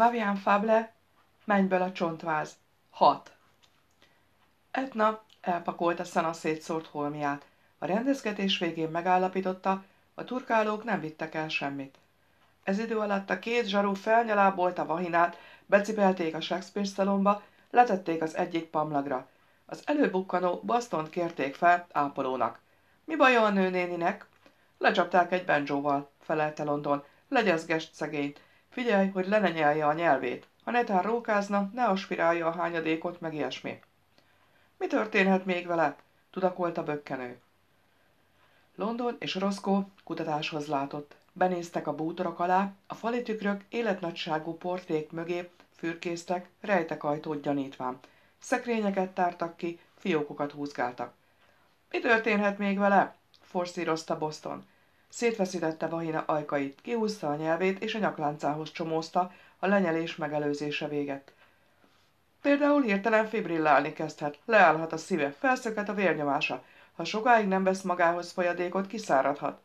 Vavian Fable, Mennyből a csontváz. 6. Etna elpakolta Szana szétszórt holmiát. A rendezgetés végén megállapította, a turkálók nem vittek el semmit. Ez idő alatt a két zsarú felnyalábolt a vahinát, becipelték a Shakespeare szalomba, letették az egyik pamlagra. Az előbukkanó basztont kérték fel ápolónak. Mi baj a nőnéninek? Lecsapták egy benjóval, felelte London. Legyezgest szegényt. Figyelj, hogy lelenyelje a nyelvét. Ha netán rókázna, ne aspirálja a hányadékot, meg ilyesmi. Mi történhet még vele? tudakolta bökkenő. London és Roszkó kutatáshoz látott. Benéztek a bútorok alá, a fali tükrök életnagyságú portrék mögé fürkésztek, rejtek ajtót gyanítván. Szekrényeket tártak ki, fiókokat húzgáltak. Mi történhet még vele? forszírozta Boston. Szétveszítette Vahina ajkait, kihúzta a nyelvét és a nyakláncához csomózta, a lenyelés megelőzése véget. Például hirtelen fibrillálni kezdhet, leállhat a szíve, felszöket a vérnyomása, ha sokáig nem vesz magához folyadékot, kiszáradhat.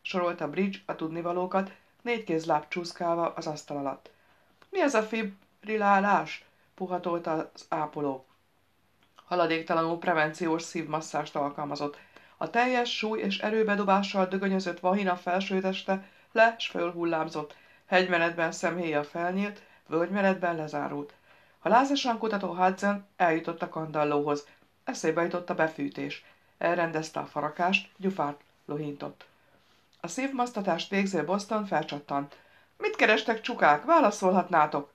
Sorolta Bridge a tudnivalókat, négy kézláb csúszkálva az asztal alatt. Mi ez a fibrillálás? puhatolta az ápoló. Haladéktalanul prevenciós szívmasszást alkalmazott, a teljes súly és erőbedobással dögönyözött vahina felső teste le s fölhullámzott, hegymenetben szemhéja felnyílt, völgymenetben lezárult. A lázasan kutató Hudson eljutott a kandallóhoz, eszébe jutott a befűtés. Elrendezte a farakást, gyufát lohintott. A szívmasztatást végző Boston felcsattant. Mit kerestek csukák? Válaszolhatnátok!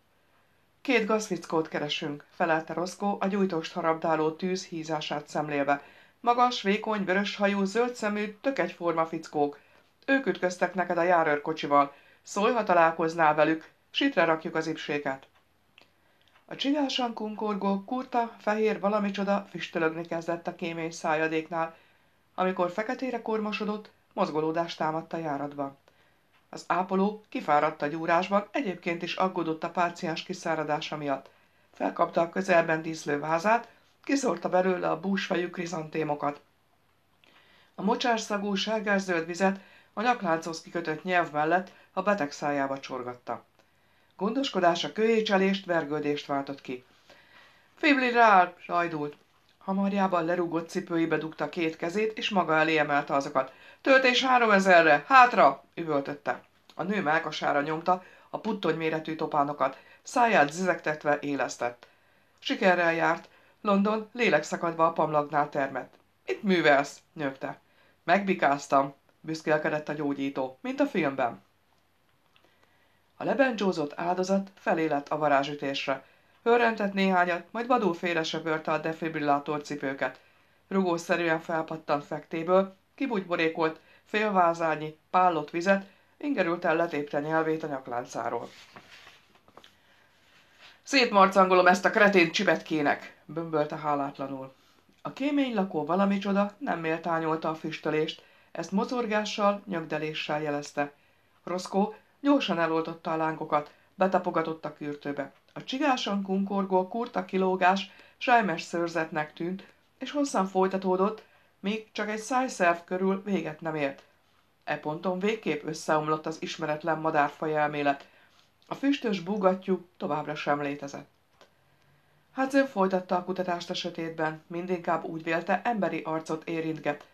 Két gazvickót keresünk, felelte Roszkó a gyújtóst harabdáló tűz hízását szemlélve. Magas, vékony, zöld zöldszemű, tök egyforma fickók. Ők ütköztek neked a járőrkocsival. Szólj, ha találkoznál velük, sitre rakjuk az ipséket. A csigásan kunkorgó, kurta, fehér valamicsoda füstölögni kezdett a kémény szájadéknál. Amikor feketére kormosodott, mozgolódást támadta a járatba. Az ápoló kifáradt a gyúrásban, egyébként is aggódott a páciens kiszáradása miatt. Felkapta a közelben díszlő vázát, Kiszórta belőle a búsfejű krizantémokat. A mocsárszagú sárgászöld vizet a nyaklánchoz kikötött nyelv mellett a beteg szájába csorgatta. Gondoskodása köhécselést, vergődést váltott ki. Fibli rá, sajdult. Hamarjában lerúgott cipőibe dugta két kezét, és maga elé emelte azokat. Töltés három ezerre, hátra! üvöltötte. A nő melkasára nyomta a puttony méretű topánokat, száját zizegtetve élesztett. Sikerrel járt, London lélekszakadva a pamlagnál termett. Mit művelsz? nyögte. Megbikáztam, büszkélkedett a gyógyító, mint a filmben. A lebencsózott áldozat felé lett a varázsütésre. Hörrentett néhányat, majd vadul félresöpörte a defibrillátor cipőket. Rugószerűen felpattant fektéből, kibugyborékolt, félvázányi, pállott vizet, el letépte nyelvét a nyakláncáról. Szétmarcangolom ezt a kretén csibetkének, bömbölte hálátlanul. A kémény lakó valamicsoda nem méltányolta a füstölést, ezt mozorgással, nyögdeléssel jelezte. Roszkó gyorsan eloltotta a lángokat, betapogatott a kürtőbe. A csigásan kunkorgó kurta kilógás sejmes szőrzetnek tűnt, és hosszan folytatódott, még csak egy szájszerv körül véget nem ért. E ponton végképp összeomlott az ismeretlen madárfaj elmélet. A füstös búgatjuk továbbra sem létezett. Hudson hát folytatta a kutatást a sötétben, mindinkább úgy vélte, emberi arcot érintget.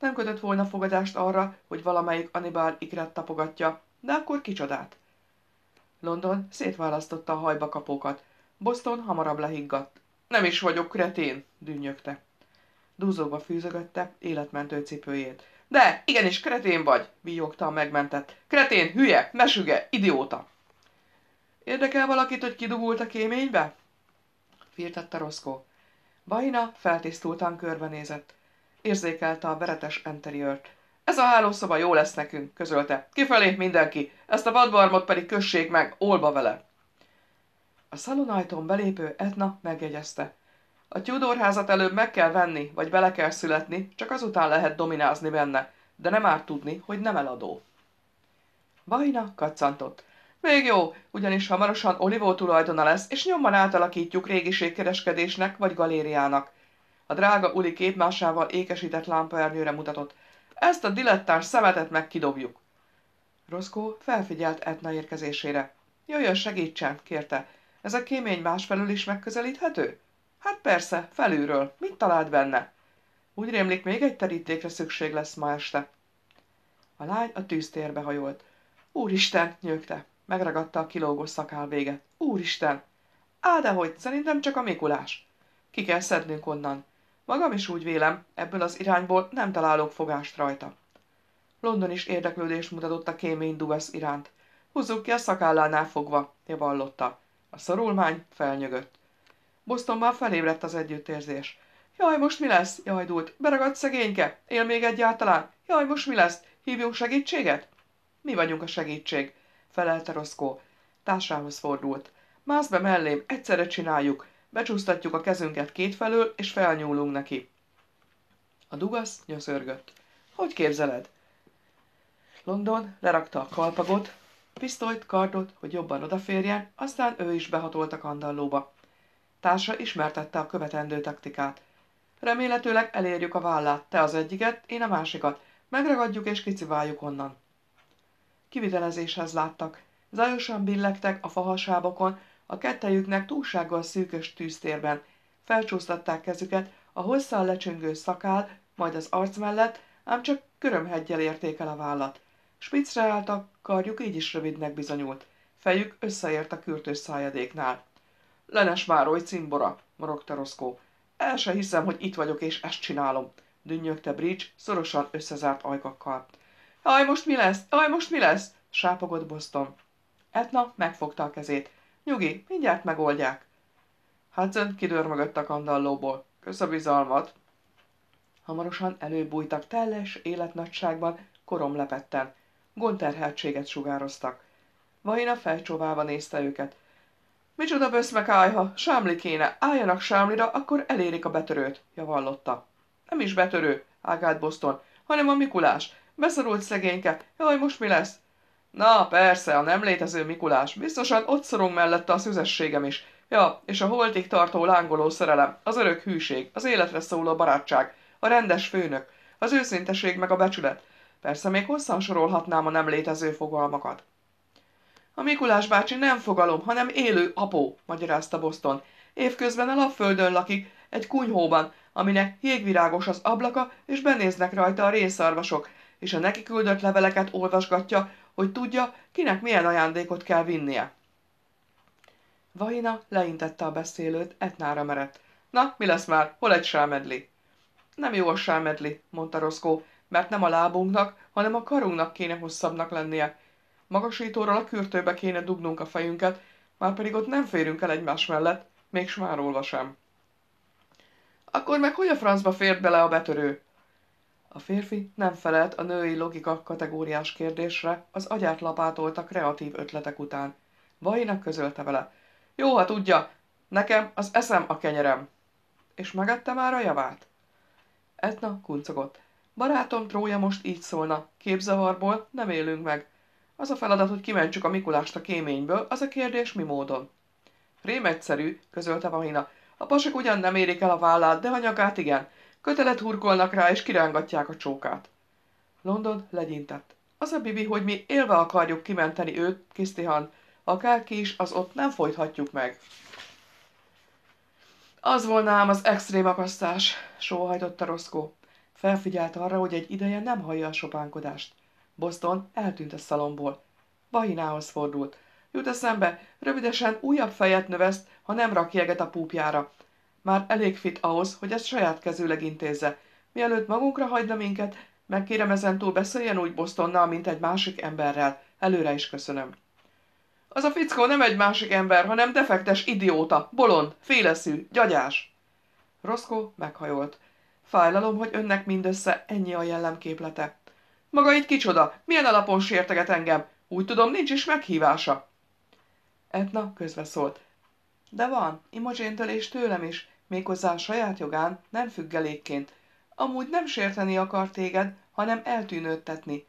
Nem kötött volna fogadást arra, hogy valamelyik Anibál ikret tapogatja, de akkor kicsodát. London szétválasztotta a hajba kapókat. Boston hamarabb lehiggadt. Nem is vagyok kretén, dűnyögte. Dúzóba fűzögötte életmentő cipőjét. De, igenis, kretén vagy, vijogta a megmentett. Kretén, hülye, mesüge, idióta. Érdekel valakit, hogy kidugult a kéménybe? Firtatta Roszkó. Baina feltisztultan körbenézett. Érzékelte a veretes enteriört. Ez a hálószoba jó lesz nekünk, közölte. Kifelé mindenki, ezt a vadbarmot pedig kössék meg, olba vele. A szalonajtón belépő Etna megjegyezte. A Tudor házat előbb meg kell venni, vagy bele kell születni, csak azután lehet dominázni benne, de nem árt tudni, hogy nem eladó. Baina kacantott. Még jó, ugyanis hamarosan Olivó tulajdona lesz, és nyomban átalakítjuk régiségkereskedésnek vagy galériának. A drága Uli képmásával ékesített lámpaernyőre mutatott. Ezt a dilettáns szemetet meg kidobjuk. Roszkó felfigyelt Etna érkezésére. Jöjjön, segítsen, kérte. Ez a kémény másfelől is megközelíthető? Hát persze, felülről. Mit talált benne? Úgy rémlik, még egy terítékre szükség lesz ma este. A lány a tűztérbe hajolt. Úristen, nyögte. Megragadta a kilógó szakál véget. Úristen! Á, de hogy, szerintem csak a Mikulás. Ki kell szednünk onnan. Magam is úgy vélem, ebből az irányból nem találok fogást rajta. London is érdeklődést mutatott a kémény dugasz iránt. Húzzuk ki a szakállánál fogva, javallotta. A szorulmány felnyögött. Bostonban felébredt az együttérzés. Jaj, most mi lesz? Jaj, dúlt. Beragadt szegényke. Él még egyáltalán? Jaj, most mi lesz? Hívjunk segítséget? Mi vagyunk a segítség felelte Roszkó. Társához fordult. Mász be mellém, egyszerre csináljuk. Becsúsztatjuk a kezünket kétfelől, és felnyúlunk neki. A dugasz nyöszörgött. Hogy képzeled? London lerakta a kalpagot, pisztolyt, kardot, hogy jobban odaférjen, aztán ő is behatolt a kandallóba. Társa ismertette a követendő taktikát. Remélhetőleg elérjük a vállát, te az egyiket, én a másikat. Megragadjuk és kiciváljuk onnan kivitelezéshez láttak. Zajosan billegtek a fahasábokon, a kettejüknek túlsággal szűkös tűztérben. Felcsúsztatták kezüket, a hosszal lecsöngő szakál, majd az arc mellett, ám csak körömhegyel érték el a vállat. Spicre álltak, karjuk így is rövidnek bizonyult. Fejük összeért a kürtős szájadéknál. Lenes Mároly cimbora, morogta Roszkó. El se hiszem, hogy itt vagyok és ezt csinálom, dünnyögte Bridge szorosan összezárt ajkakkal. Aj, most mi lesz? Aj, most mi lesz? Sápogott Boston. Etna megfogta a kezét. Nyugi, mindjárt megoldják. Hudson kidörmögött a kandallóból. Kösz a bizalmat. Hamarosan előbújtak teljes életnagyságban, koromlepetten. Gonterheltséget sugároztak. Vahina felcsóválva nézte őket. Micsoda böszmek ha sámli kéne, álljanak sámlira, akkor elérik a betörőt, javallotta. Nem is betörő, ágált Boston, hanem a Mikulás, Beszorult szegényke. Jaj, most mi lesz? Na, persze, a nem létező Mikulás. Biztosan ott szorong mellette a szüzességem is. Ja, és a holtig tartó lángoló szerelem, az örök hűség, az életre szóló barátság, a rendes főnök, az őszinteség meg a becsület. Persze még hosszan sorolhatnám a nem létező fogalmakat. A Mikulás bácsi nem fogalom, hanem élő apó, magyarázta Boston. Évközben a lapföldön lakik, egy kunyhóban, aminek jégvirágos az ablaka, és benéznek rajta a rénszarvasok, és a neki küldött leveleket olvasgatja, hogy tudja, kinek milyen ajándékot kell vinnie. Vahina leintette a beszélőt, Etnára merett. Na, mi lesz már? Hol egy sámedli? Nem jó a sámedli, mondta Roszkó, mert nem a lábunknak, hanem a karunknak kéne hosszabbnak lennie. Magasítóról a kürtőbe kéne dugnunk a fejünket, már pedig ott nem férünk el egymás mellett, még smárolva sem. Akkor meg hogy a francba fért bele a betörő? A férfi nem felelt a női logika kategóriás kérdésre, az agyát lapátolta kreatív ötletek után. Vainak közölte vele. Jó, ha tudja, nekem az eszem a kenyerem. És megette már a javát? Etna kuncogott. Barátom trója most így szólna, képzavarból nem élünk meg. Az a feladat, hogy kimentsük a Mikulást a kéményből, az a kérdés mi módon. Rém egyszerű, közölte Vahina. A pasik ugyan nem érik el a vállát, de a nyakát igen. Kötelet hurkolnak rá, és kirángatják a csókát. London legyintett. Az a bibi, hogy mi élve akarjuk kimenteni őt, Kisztihan, akárki is, az ott nem folythatjuk meg. Az volna ám az extrém akasztás, sóhajtotta Roszkó. Felfigyelt arra, hogy egy ideje nem hallja a sopánkodást. Boston eltűnt a szalomból. Bahinához fordult. Jut eszembe, rövidesen újabb fejet növeszt, ha nem rakjeget a púpjára. Már elég fit ahhoz, hogy ezt saját kezőleg intézze. Mielőtt magunkra hagyna minket, megkérem ezentúl beszéljen úgy Bostonnal, mint egy másik emberrel. Előre is köszönöm. Az a fickó nem egy másik ember, hanem defektes idióta, bolond, féleszű, gyagyás. Roszkó meghajolt. Fájlalom, hogy önnek mindössze ennyi a jellemképlete. Maga itt kicsoda? Milyen alapon sérteget engem? Úgy tudom, nincs is meghívása. Etna közbeszólt. De van, Imogéntől és tőlem is méghozzá a saját jogán, nem függelékként. Amúgy nem sérteni akar téged, hanem eltűnődtetni.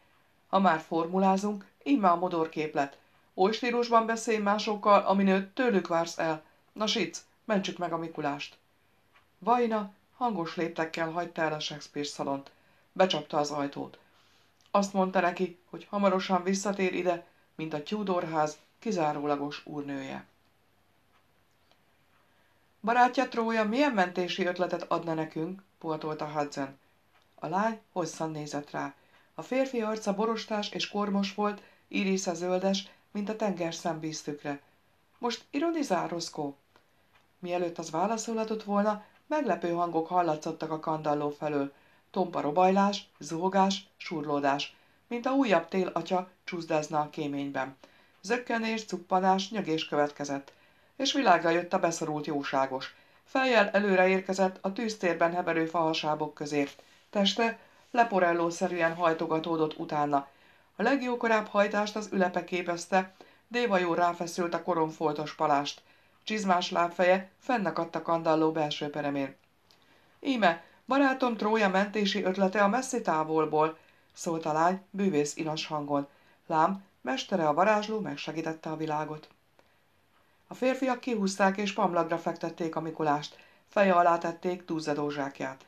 Ha már formulázunk, így már a modorképlet. Oly stílusban beszélj másokkal, aminőtt tőlük vársz el. Na sics, mentsük meg a Mikulást. Vajna hangos léptekkel hagyta el a Shakespeare szalont. Becsapta az ajtót. Azt mondta neki, hogy hamarosan visszatér ide, mint a Tudor ház kizárólagos úrnője. Barátja Trója milyen mentési ötletet adna nekünk? Pótolta Hudson. A lány hosszan nézett rá. A férfi arca borostás és kormos volt, írisze zöldes, mint a tenger szembíztükre. Most ironizál, Roszkó? Mielőtt az válaszolhatott volna, meglepő hangok hallatszottak a kandalló felől. Tompa robajlás, zúgás, surlódás, mint a újabb tél atya csúszdázna a kéményben. Zökkenés, cuppanás, nyögés következett és világra jött a beszorult jóságos. Fejjel előre érkezett a tűztérben heverő fahasábok közé. Teste leporellószerűen hajtogatódott utána. A legjókorább hajtást az ülepe képezte, jó ráfeszült a koronfoltos palást. Csizmás lábfeje fennakadt a kandalló belső peremén. Íme, barátom trója mentési ötlete a messzi távolból, szólt a lány bűvész inas hangon. Lám, mestere a varázsló megsegítette a világot. A férfiak kihúzták és pamlagra fektették a Mikulást, feje alá tették túlzadó zsákját.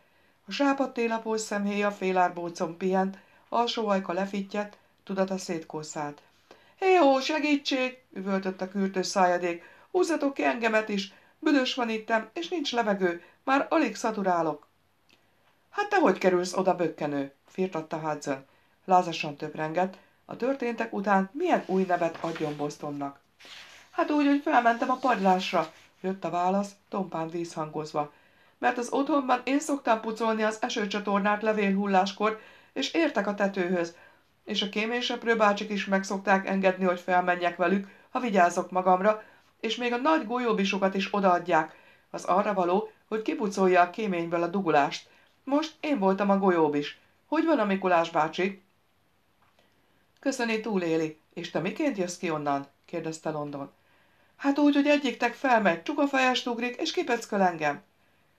A sápadt télapó szemhéja félárbócon pihent, alsó ajka lefittyett, tudata szétkószált. Héhó, segítség! üvöltött a kürtő szájadék. Húzzatok ki engemet is! Büdös van ittem, és nincs levegő, már alig szaturálok. Hát te hogy kerülsz oda, bökkenő? firtatta Hudson. Lázasan töprengett, a történtek után milyen új nevet adjon Bostonnak. Hát úgy, hogy felmentem a padlásra, jött a válasz, tompán vízhangozva. Mert az otthonban én szoktam pucolni az esőcsatornát levélhulláskor, és értek a tetőhöz, és a kéményseprő bácsik is meg szokták engedni, hogy felmenjek velük, ha vigyázok magamra, és még a nagy golyóbisokat is odaadják. Az arra való, hogy kipucolja a kéményből a dugulást. Most én voltam a golyóbis. Hogy van a Mikulás bácsi? Köszöni túléli. És te miként jössz ki onnan? kérdezte London. Hát úgy, hogy egyiktek felmegy, fejest ugrik, és kipeckel engem.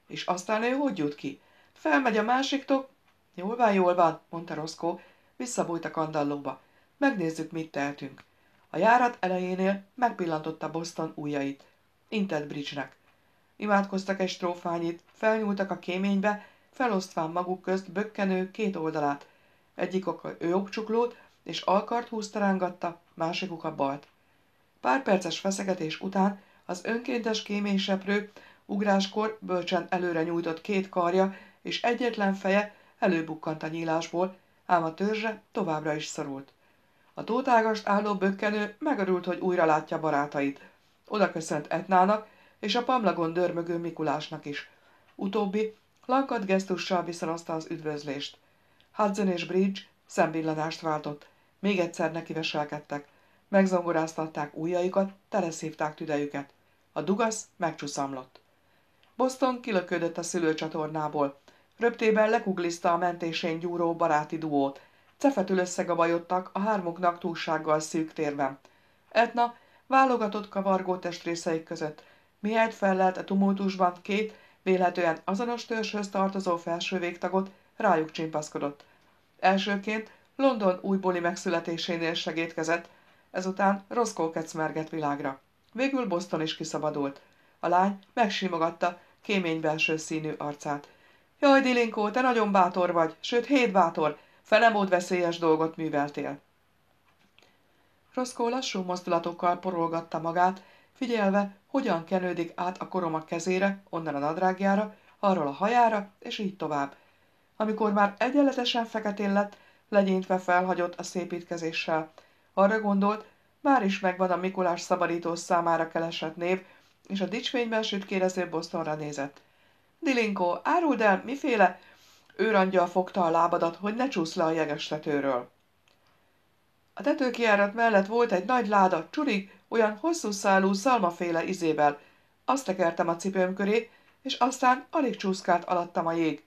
És aztán ő hogy jut ki? Felmegy a másiktok. Jól van, jól van, mondta Roszkó, visszabújt a kandallóba. Megnézzük, mit tehetünk. A járat elejénél megpillantotta Boston ujjait. Intett Bridge-nek. Imádkoztak egy strófányit, felnyúltak a kéménybe, felosztván maguk közt bökkenő két oldalát. Egyik a ő okcsuklót, és alkart húzta rángatta, másikuk a balt. Pár perces feszegetés után az önkéntes kéményseprő ugráskor bölcsen előre nyújtott két karja és egyetlen feje előbukkant a nyílásból, ám a törzse továbbra is szorult. A tótágast álló bökkenő megörült, hogy újra látja barátait. Oda köszönt Etnának és a pamlagon dörmögő Mikulásnak is. Utóbbi lankat gesztussal viszonozta az üdvözlést. Hudson és Bridge szembillanást váltott. Még egyszer nekiveselkedtek megzongoráztatták ujjaikat, teleszívták tüdejüket. A dugasz megcsúszamlott. Boston kilöködött a szülőcsatornából. Röptében lekugliszta a mentésén gyúró baráti duót. Cefetül összegabajodtak a hármuknak túlsággal szűk térben. Etna válogatott kavargó testrészeik között. Mihelyt fellelt a tumultusban két, véletően azonos törzshöz tartozó felső végtagot, rájuk csimpaszkodott. Elsőként London újbóli megszületésénél segítkezett, Ezután Roscoe kecmergett világra. Végül Boston is kiszabadult. A lány megsimogatta kémény belső színű arcát. Jaj, Dilinkó, te nagyon bátor vagy, sőt, hét bátor, felemód veszélyes dolgot műveltél. Roszkó lassú mozdulatokkal porolgatta magát, figyelve, hogyan kenődik át a a kezére, onnan a nadrágjára, arról a hajára, és így tovább. Amikor már egyenletesen feketén lett, legyintve felhagyott a szépítkezéssel. Arra gondolt, már is megvan a Mikulás szabadító számára keresett név, és a dicsfényben kérező Bostonra nézett. Dilinkó, áruld el, miféle? Őrangyal fogta a lábadat, hogy ne csúsz le a jeges tetőről. A tetőkiárat mellett volt egy nagy láda, csurig, olyan hosszú szálú szalmaféle izével. Azt tekertem a cipőm köré, és aztán alig csúszkált alattam a jég.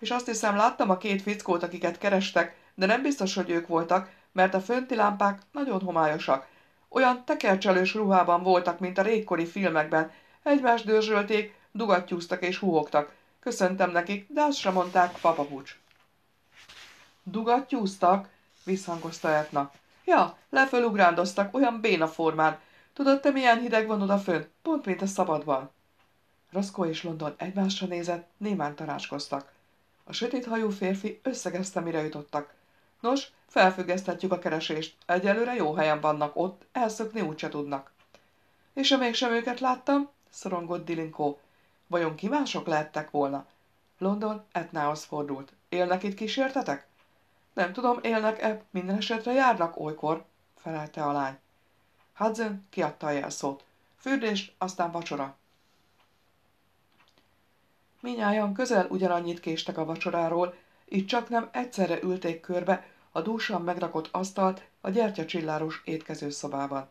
És azt hiszem, láttam a két fickót, akiket kerestek, de nem biztos, hogy ők voltak, mert a fönti lámpák nagyon homályosak. Olyan tekercselős ruhában voltak, mint a régkori filmekben. Egymást dörzsölték, dugattyúztak és húhogtak. Köszöntem nekik, de azt sem mondták, papapucs. Dugattyúztak? visszhangozta Etna. Ja, lefölugrándoztak, olyan béna formán. Tudod, te milyen hideg van odafönn? Pont, mint a szabadban. Roszkó és London egymásra nézett, némán tanácskoztak. A sötét hajú férfi összegezte, mire jutottak. Nos, Felfüggeszthetjük a keresést. Egyelőre jó helyen vannak ott, elszökni úgyse tudnak. És ha mégsem őket láttam, szorongott Dilinkó. Vajon ki mások lehettek volna? London Etnához fordult. Élnek itt kísértetek? Nem tudom, élnek-e, minden esetre járnak olykor, felelte a lány. Hudson kiadta a jelszót. Fürdés, aztán vacsora. Minnyáján közel ugyanannyit késtek a vacsoráról, így csak nem egyszerre ülték körbe, a dúsan megrakott asztalt a étkező étkezőszobában.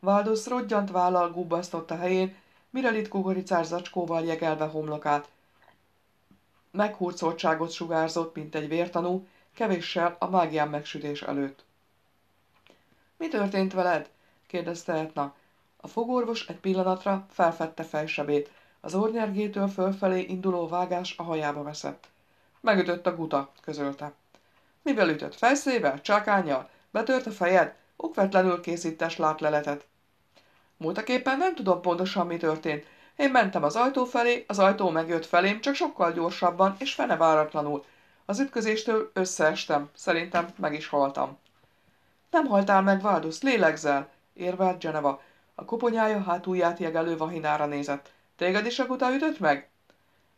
Váldusz rodgyant vállal gubbasztott a helyén, mire kukoricás zacskóval jegelve homlokát. Meghurcoltságot sugárzott, mint egy vértanú, kevéssel a mágián megsütés előtt. Mi történt veled? kérdezte Etna. A fogorvos egy pillanatra felfedte fejsebét. Az ornyergétől fölfelé induló vágás a hajába veszett. Megütött a guta, közölte mivel ütött fejszével, csákányjal, betört a fejed, okvetlenül készítes látleletet. Múltaképpen nem tudom pontosan, mi történt. Én mentem az ajtó felé, az ajtó megjött felém, csak sokkal gyorsabban és feneváratlanul. Az ütközéstől összeestem, szerintem meg is haltam. Nem haltál meg, Váldusz, lélegzel, érvelt Geneva. A koponyája hátulját jegelő vahinára nézett. Téged is kuta ütött meg?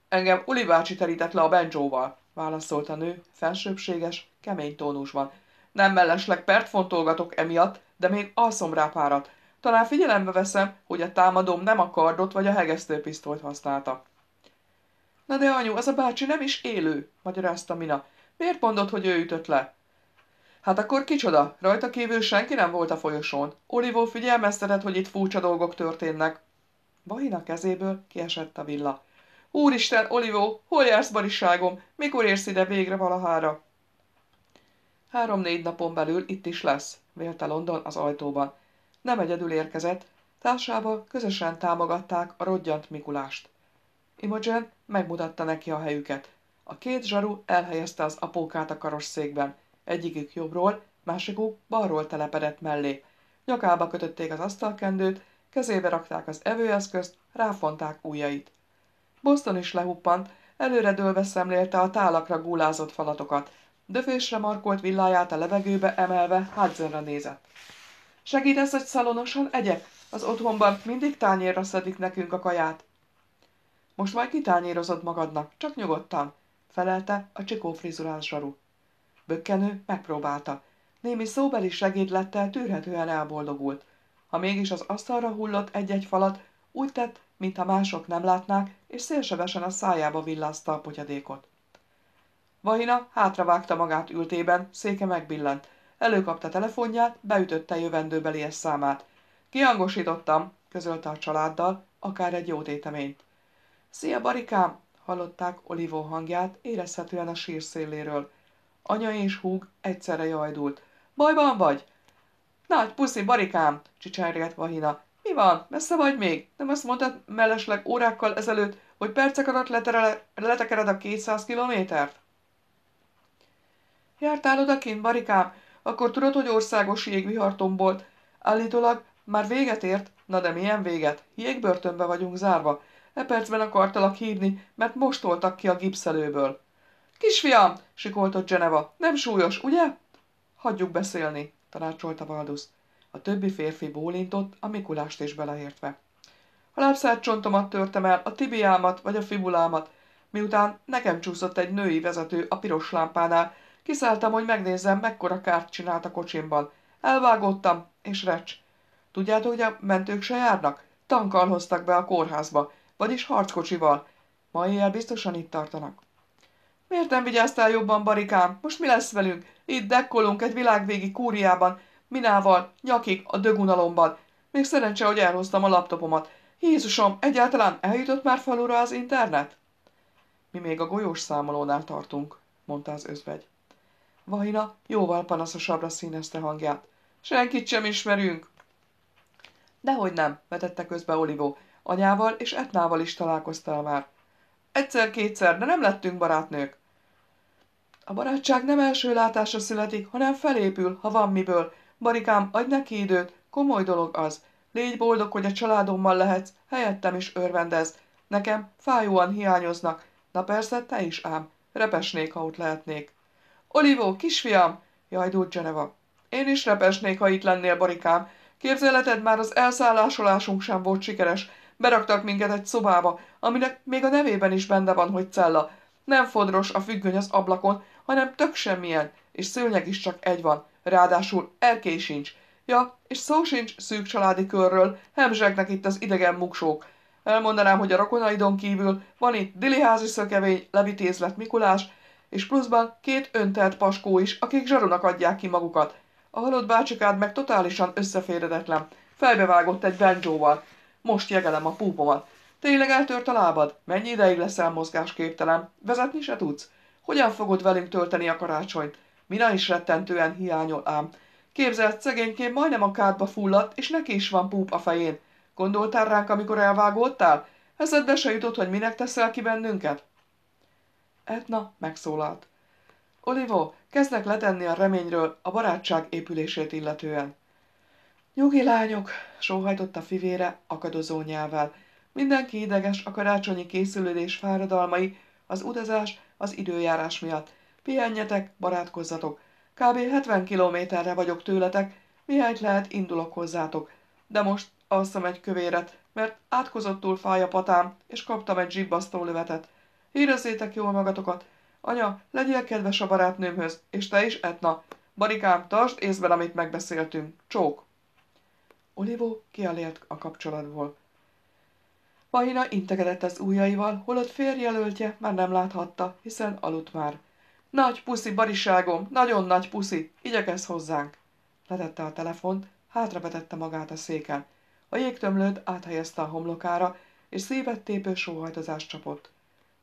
Engem Uli bácsi terített le a benjóval, válaszolta a nő, felsőbséges, kemény tónusban. Nem mellesleg pert fontolgatok emiatt, de még alszom rá párat. Talán figyelembe veszem, hogy a támadóm nem a kardot vagy a hegesztőpisztolyt használta. Na de anyu, az a bácsi nem is élő, magyarázta Mina. Miért mondod, hogy ő ütött le? Hát akkor kicsoda, rajta kívül senki nem volt a folyosón. Olivó figyelmeztetett, hogy itt furcsa dolgok történnek. Bahina kezéből kiesett a villa. Úristen, Olivó, hol jársz bariságom? Mikor érsz ide végre valahára? Három-négy napon belül itt is lesz, vélte London az ajtóban. Nem egyedül érkezett, társával közösen támogatták a rodgyant Mikulást. Imogen megmutatta neki a helyüket. A két zsaru elhelyezte az apókát a karosszékben, egyikük jobbról, másikuk balról telepedett mellé. Nyakába kötötték az asztalkendőt, kezébe rakták az evőeszközt, ráfonták ujjait. Boston is lehuppant, előredőlve szemlélte a tálakra gúlázott falatokat, Döfésre markolt villáját a levegőbe emelve Hudsonra nézett. Segítesz, hogy szalonosan egyek? Az otthonban mindig tányérra szedik nekünk a kaját. Most majd kitányérozod magadnak, csak nyugodtan, felelte a csikó frizurás zsaru. Bökkenő megpróbálta. Némi szóbeli segédlettel tűrhetően elboldogult. Ha mégis az asztalra hullott egy-egy falat, úgy tett, mintha mások nem látnák, és szélsebesen a szájába villázta a potyadékot. Vahina hátravágta magát ültében, széke megbillent. Előkapta telefonját, beütötte jövendőbelies számát. Kiangosítottam, közölte a családdal, akár egy jó téteményt. Szia, barikám! hallották Olivó hangját, érezhetően a sír széléről. Anya és húg egyszerre jajdult. Bajban vagy? Nagy puszi, barikám! csicsergett Vahina. Mi van? Messze vagy még? Nem azt mondtad mellesleg órákkal ezelőtt, hogy percek alatt letekered a 200 kilométert? Jártál odakint, barikám? Akkor tudod, hogy országos jégvihar tombolt. Állítólag már véget ért? Na de milyen véget? Jégbörtönbe vagyunk zárva. E percben akartalak hívni, mert most toltak ki a gipszelőből. Kisfiam, sikoltott Geneva, nem súlyos, ugye? Hagyjuk beszélni, tanácsolta Valdusz. A többi férfi bólintott, a Mikulást is beleértve. A lábszárt csontomat törtem el, a tibiámat vagy a fibulámat, miután nekem csúszott egy női vezető a piros lámpánál, Kiszálltam, hogy megnézzem, mekkora kárt csinált a kocsimban. Elvágottam, és recs. Tudjátok, hogy a mentők se járnak? Tankkal hoztak be a kórházba, vagyis harckocsival. Ma éjjel biztosan itt tartanak. Miért nem vigyáztál jobban, barikám? Most mi lesz velünk? Itt dekkolunk egy világvégi kúriában, minával, nyakig, a dögunalomban. Még szerencse, hogy elhoztam a laptopomat. Jézusom, egyáltalán eljutott már falura az internet? Mi még a golyós számolónál tartunk, mondta az özvegy. Vajna jóval panaszosabbra színezte hangját. Senkit sem ismerünk! Dehogy nem, vetette közbe Olivó. Anyával és Etnával is találkoztál már. Egyszer-kétszer, de nem lettünk barátnők. A barátság nem első látásra születik, hanem felépül, ha van miből. Barikám, adj neki időt, komoly dolog az. Légy boldog, hogy a családommal lehetsz, helyettem is örvendez. Nekem fájóan hiányoznak. Na persze, te is ám. Repesnék, ha ott lehetnék. Olivó, kisfiam! jajdult Geneva. Én is repesnék, ha itt lennél, barikám. Képzeleted már az elszállásolásunk sem volt sikeres. Beraktak minket egy szobába, aminek még a nevében is benne van, hogy cella. Nem fodros a függöny az ablakon, hanem tök semmilyen, és szőnyeg is csak egy van. Ráadásul erkély sincs. Ja, és szó sincs szűk családi körről, hemzsegnek itt az idegen muksók. Elmondanám, hogy a rokonaidon kívül van itt diliházi szökevény, levitézlet Mikulás, és pluszban két öntelt paskó is, akik zsaronak adják ki magukat. A halott bácsikád meg totálisan összeférhetetlen. Fejbevágott egy benjóval. Most jegelem a púpomat. Tényleg eltört a lábad? Mennyi ideig leszel mozgásképtelen? Vezetni se tudsz? Hogyan fogod velünk tölteni a karácsonyt? Mina is rettentően hiányol ám. Képzelt szegényként majdnem a kádba fulladt, és neki is van púp a fején. Gondoltál ránk, amikor elvágódtál? Eszedbe se jutott, hogy minek teszel ki bennünket? Edna megszólalt. Olivo, kezdek letenni a reményről a barátság épülését illetően. Nyugi lányok, sóhajtott a fivére akadozó nyelvvel. Mindenki ideges a karácsonyi készülődés fáradalmai, az utazás, az időjárás miatt. Pihenjetek, barátkozzatok. Kb. 70 kilométerre vagyok tőletek, mihelyt lehet indulok hozzátok. De most alszom egy kövéret, mert átkozottul fáj a patám, és kaptam egy zsibbasztó lövetet. Érezzétek jól magatokat! Anya, legyél kedves a barátnőmhöz, és te is, Etna. Barikám, tartsd észben, amit megbeszéltünk. Csók! Olivo kialélt a kapcsolatból. Pahina integedett az ujjaival, holott férjelöltje már nem láthatta, hiszen aludt már. Nagy puszi, bariságom, nagyon nagy puszi, igyekezz hozzánk. Letette a telefont, hátravetette magát a széken. A jégtömlőt áthelyezte a homlokára, és szívet tépő sóhajtozást csapott.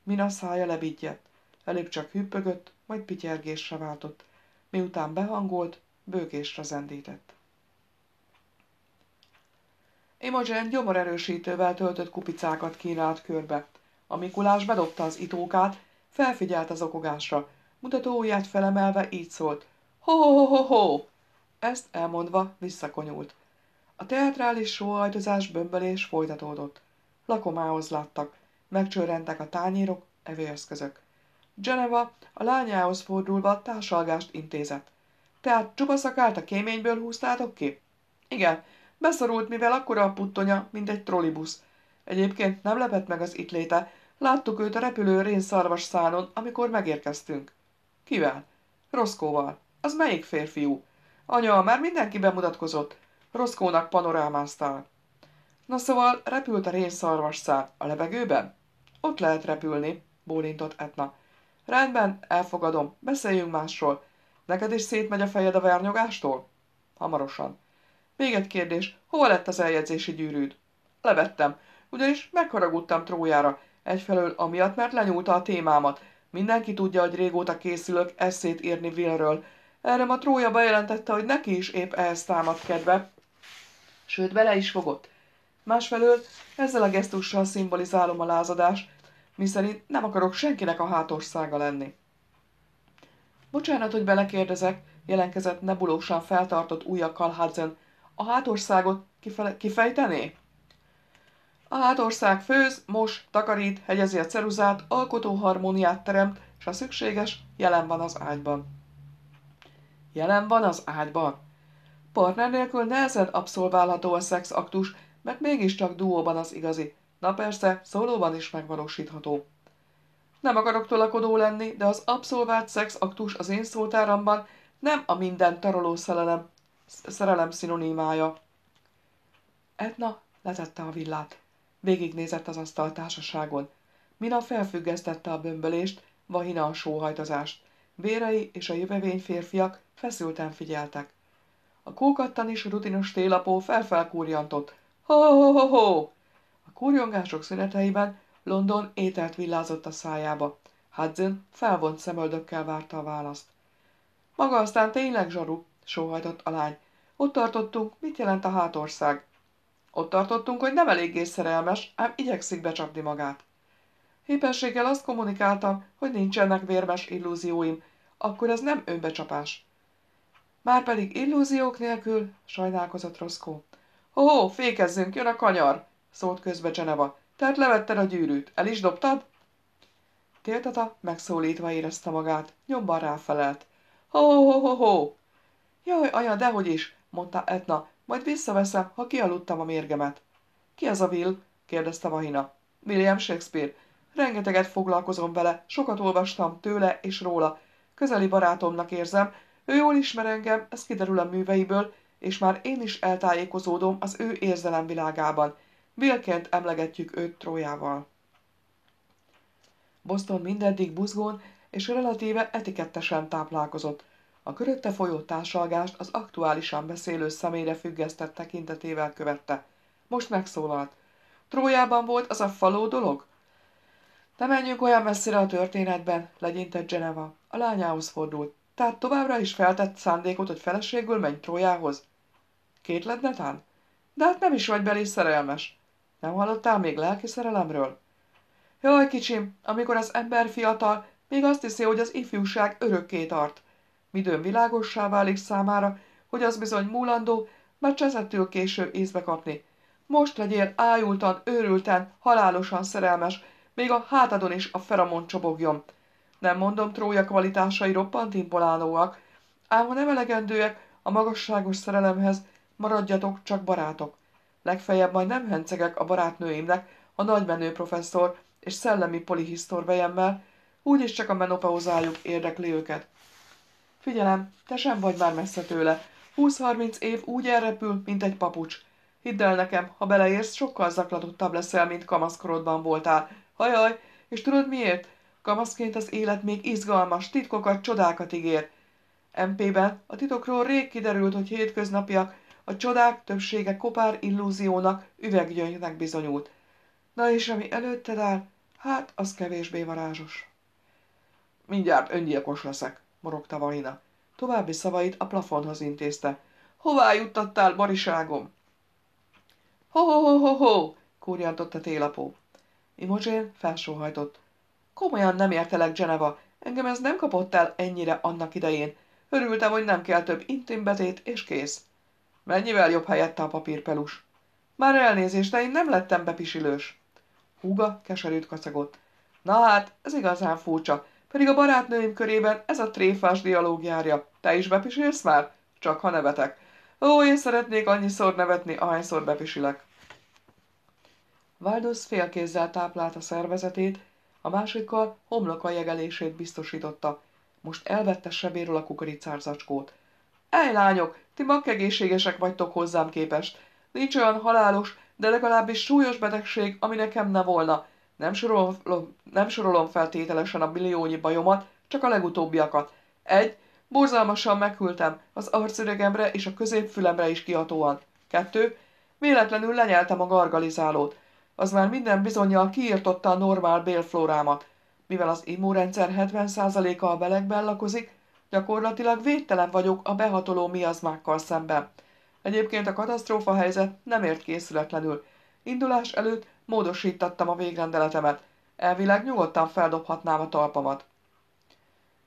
Mina szája lebitjett. Előbb csak hüppögött, majd pityergésre váltott. Miután behangolt, bőgésre zendített. Imogen gyomorerősítővel töltött kupicákat kínált körbe. A Mikulás bedobta az itókát, felfigyelt az okogásra. Mutató ujját felemelve így szólt. Ho-ho-ho-ho-ho! Ezt elmondva visszakonyult. A teatrális sóhajtozás bömbölés folytatódott. Lakomához láttak. Megcsörrentek a tányérok, evőeszközök. Geneva a lányához fordulva társalgást intézett. Tehát csupaszakát a kéményből húztátok ki? Igen, beszorult, mivel akkora a puttonya, mint egy trollibusz. Egyébként nem lepett meg az itt léte, láttuk őt a repülő rénszarvas szánon, amikor megérkeztünk. Kivel? Roszkóval. Az melyik férfiú? Anya, már mindenki bemutatkozott. Roszkónak panorámáztál. Na szóval repült a rénszarvas szár a levegőben? Ott lehet repülni, bólintott Etna. Rendben, elfogadom, beszéljünk másról. Neked is szétmegy a fejed a vernyogástól? Hamarosan. Még egy kérdés, hova lett az eljegyzési gyűrűd? Levettem, ugyanis megharagudtam Trójára, egyfelől amiatt, mert lenyúlta a témámat. Mindenki tudja, hogy régóta készülök eszét írni Willről. Erre ma Trója bejelentette, hogy neki is épp ehhez támad kedve. Sőt, bele is fogott. Másfelől ezzel a gesztussal szimbolizálom a lázadást, miszerint nem akarok senkinek a hátországa lenni. Bocsánat, hogy belekérdezek, jelenkezett nebulósan feltartott újakkal Hudson. A hátországot kife- kifejtené? A hátország főz, mos, takarít, hegyezi a ceruzát, alkotó harmóniát teremt, és ha szükséges, jelen van az ágyban. Jelen van az ágyban. Partner nélkül nehezen abszolválható a szexaktus, mert mégiscsak duóban az igazi. Na persze, szólóban is megvalósítható. Nem akarok tolakodó lenni, de az abszolvált szexaktus az én szótáramban nem a minden taroló szerelem, szerelem szinonimája. Etna letette a villát. Végignézett az asztal társaságon. Mina felfüggesztette a bömbölést, Vahina a sóhajtozást. Bérei és a jövevény férfiak feszülten figyeltek. A kókattan is rutinos télapó felfelkúrjantott, Ho-ho-ho-ho! A kurjongások szüneteiben London ételt villázott a szájába. Hudson felvont szemöldökkel várta a választ. Maga aztán tényleg zsaru, sóhajtott a lány. Ott tartottunk, mit jelent a hátország? Ott tartottunk, hogy nem eléggé szerelmes, ám igyekszik becsapni magát. Éppenséggel azt kommunikáltam, hogy nincsenek vérmes illúzióim, akkor ez nem önbecsapás. Márpedig illúziók nélkül, sajnálkozott Roszkó. Ó, oh, fékezzünk, jön a kanyar, szólt közbe Geneva. Tehát levetted a gyűrűt, el is dobtad? Tiltata megszólítva érezte magát, nyomban ráfelelt. Ho-ho-ho-ho! Jaj, anya, dehogy is, mondta Etna, majd visszaveszem, ha kialudtam a mérgemet. Ki az a Will? kérdezte Vahina. William Shakespeare. Rengeteget foglalkozom vele, sokat olvastam tőle és róla. Közeli barátomnak érzem, ő jól ismer engem, ez kiderül a műveiből, és már én is eltájékozódom az ő érzelemvilágában. Vilként emlegetjük őt Trójával. Boston mindeddig buzgón és relatíve etikettesen táplálkozott. A körötte folyó társalgást az aktuálisan beszélő személyre függesztett tekintetével követte. Most megszólalt. Trójában volt az a faló dolog? Ne menjünk olyan messzire a történetben, legyintett Geneva. A lányához fordult. Tehát továbbra is feltett szándékot, hogy feleségül menj Trójához? Kétled, Netán? De hát nem is vagy belé szerelmes. Nem hallottál még lelki szerelemről? Jaj, kicsim, amikor az ember fiatal, még azt hiszi, hogy az ifjúság örökké tart. Midőn világossá válik számára, hogy az bizony múlandó, mert csezettől később észbe kapni. Most legyél ájultan, őrülten, halálosan szerelmes, még a hátadon is a feramon csobogjon. Nem mondom, trója kvalitásai roppant impolálóak, ám ha nem elegendőek a magasságos szerelemhez, Maradjatok, csak barátok. Legfeljebb majd nem hencegek a barátnőimnek, a nagymenő professzor és szellemi polihisztor vejemmel, úgyis csak a menopauzájuk érdekli őket. Figyelem, te sem vagy már messze tőle. 20-30 év úgy elrepül, mint egy papucs. Hidd el nekem, ha beleérsz, sokkal zaklatottabb leszel, mint kamaszkorodban voltál. Hajaj, és tudod miért? Kamaszként az élet még izgalmas, titkokat, csodákat ígér. MP-ben a titokról rég kiderült, hogy hétköznapiak, a csodák többsége kopár illúziónak, üveggyöngynek bizonyult. Na és ami előtted áll, hát az kevésbé varázsos. Mindjárt öngyilkos leszek, morogta Valina. További szavait a plafonhoz intézte. Hová juttattál, bariságom? Ho-ho-ho-ho-ho, kúrjantott a télapó. Imogen felsóhajtott. Komolyan nem értelek, Geneva. Engem ez nem kapott el ennyire annak idején. Örültem, hogy nem kell több intimbetét és kész. Mennyivel jobb helyette a papírpelus. Már elnézést, de én nem lettem bepisilős. Húga keserült kacagott. Na hát, ez igazán furcsa, pedig a barátnőim körében ez a tréfás járja. Te is bepisilsz már? Csak ha nevetek. Ó, én szeretnék annyiszor nevetni, ahányszor bepisilek. Valdusz félkézzel táplálta szervezetét, a másikkal homloka jegelését biztosította. Most elvette sebéről a kukoricárzacskót. Ej, lányok, ti makkegészségesek vagytok hozzám képest. Nincs olyan halálos, de legalábbis súlyos betegség, ami nekem ne volna. Nem sorolom, nem sorolom feltételesen a milliónyi bajomat, csak a legutóbbiakat. Egy, borzalmasan meghültem, az arcüregemre és a középfülemre is kihatóan. Kettő, véletlenül lenyeltem a gargalizálót. Az már minden bizonyal kiirtotta a normál bélflórámat. Mivel az immunrendszer 70%-a a belegben lakozik, Gyakorlatilag védtelen vagyok a behatoló miazmákkal szemben. Egyébként a katasztrófa helyzet nem ért készületlenül. Indulás előtt módosítattam a végrendeletemet. Elvileg nyugodtan feldobhatnám a talpamat.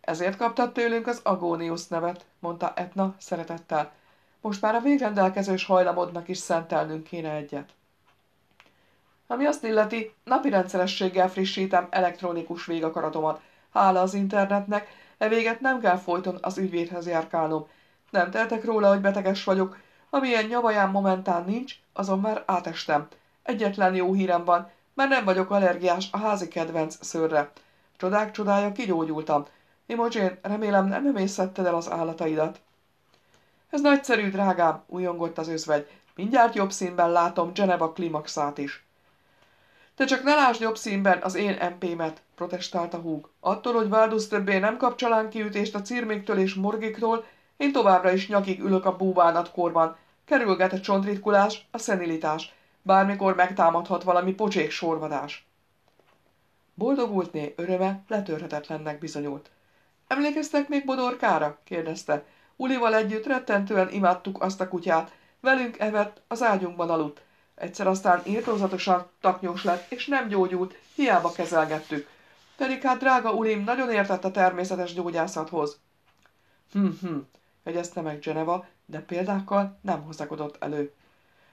Ezért kaptad tőlünk az Agónius nevet, mondta Etna szeretettel. Most már a végrendelkezős hajlamodnak is szentelnünk kéne egyet. Ami azt illeti, napi rendszerességgel frissítem elektronikus végakaratomat. Hála az internetnek, E véget nem kell folyton az ügyvédhez járkálnom. Nem teltek róla, hogy beteges vagyok. Amilyen nyavaján momentán nincs, azon már átestem. Egyetlen jó hírem van, mert nem vagyok allergiás a házi kedvenc szőrre. Csodák csodája kigyógyultam. Imogen, remélem nem emészetted el az állataidat. Ez nagyszerű, drágám, újongott az özvegy. Mindjárt jobb színben látom Geneva klimaxát is. Te csak ne lásd jobb színben az én MP-met, protestált a húg. Attól, hogy Váldusz többé nem kap kiütést a cirméktől és morgiktól, én továbbra is nyakig ülök a búvánatkorban. Kerülget a csontritkulás, a szenilitás. Bármikor megtámadhat valami pocsék sorvadás. Boldogultné öröme letörhetetlennek bizonyult. Emlékeztek még Bodorkára? kérdezte. Ulival együtt rettentően imádtuk azt a kutyát. Velünk evett, az ágyunkban aludt. Egyszer aztán írtózatosan taknyos lett, és nem gyógyult, hiába kezelgettük pedig hát drága urim nagyon értett a természetes gyógyászathoz. Hm, hm, jegyezte meg Geneva, de példákkal nem hozakodott elő.